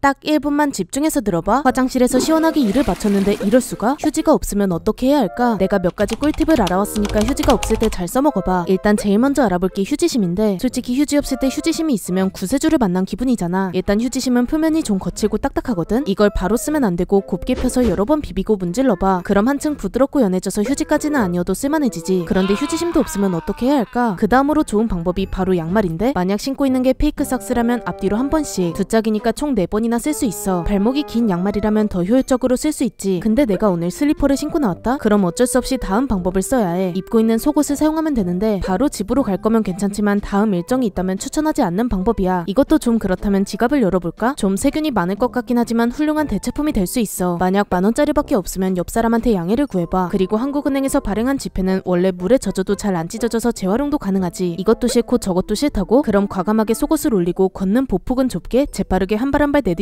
딱 1분만 집중해서 들어봐 화장실에서 시원하게 일을 마쳤는데 이럴 수가? 휴지가 없으면 어떻게 해야 할까? 내가 몇 가지 꿀팁을 알아왔으니까 휴지가 없을 때 잘 써먹어봐 일단 제일 먼저 알아볼 게 휴지심인데 솔직히 휴지 없을 때 휴지심이 있으면 구세주를 만난 기분이잖아 일단 휴지심은 표면이 좀 거칠고 딱딱하거든 이걸 바로 쓰면 안 되고 곱게 펴서 여러 번 비비고 문질러봐 그럼 한층 부드럽고 연해져서 휴지까지는 아니어도 쓸만해지지 그런데 휴지심도 없으면 어떻게 해야 할까? 그 다음으로 좋은 방법이 바로 양말인데 만약 신고 있는 게 페이크 삭스라면 앞뒤로 한 번씩 두 짝이니까 총 4번이나 번이나 쓸수 있어. 발목이 긴 양말이라면 더 효율적으로 쓸 수 있지. 근데 내가 오늘 슬리퍼를 신고 나왔다? 그럼 어쩔 수 없이 다음 방법을 써야 해. 입고 있는 속옷을 사용하면 되는데 바로 집으로 갈 거면 괜찮지만 다음 일정이 있다면 추천하지 않는 방법이야. 이것도 좀 그렇다면 지갑을 열어볼까? 좀 세균이 많을 것 같긴 하지만 훌륭한 대체품이 될 수 있어. 만약 만 원짜리밖에 없으면 옆 사람한테 양해를 구해봐. 그리고 한국은행에서 발행한 지폐는 원래 물에 젖어도 잘 안 찢어져서 재활용도 가능하지. 이것도 싫고 저것도 싫다고? 그럼 과감하게 속옷을 올리고 걷는 보폭은 좁게 재빠르게 한 발 한 발 내딛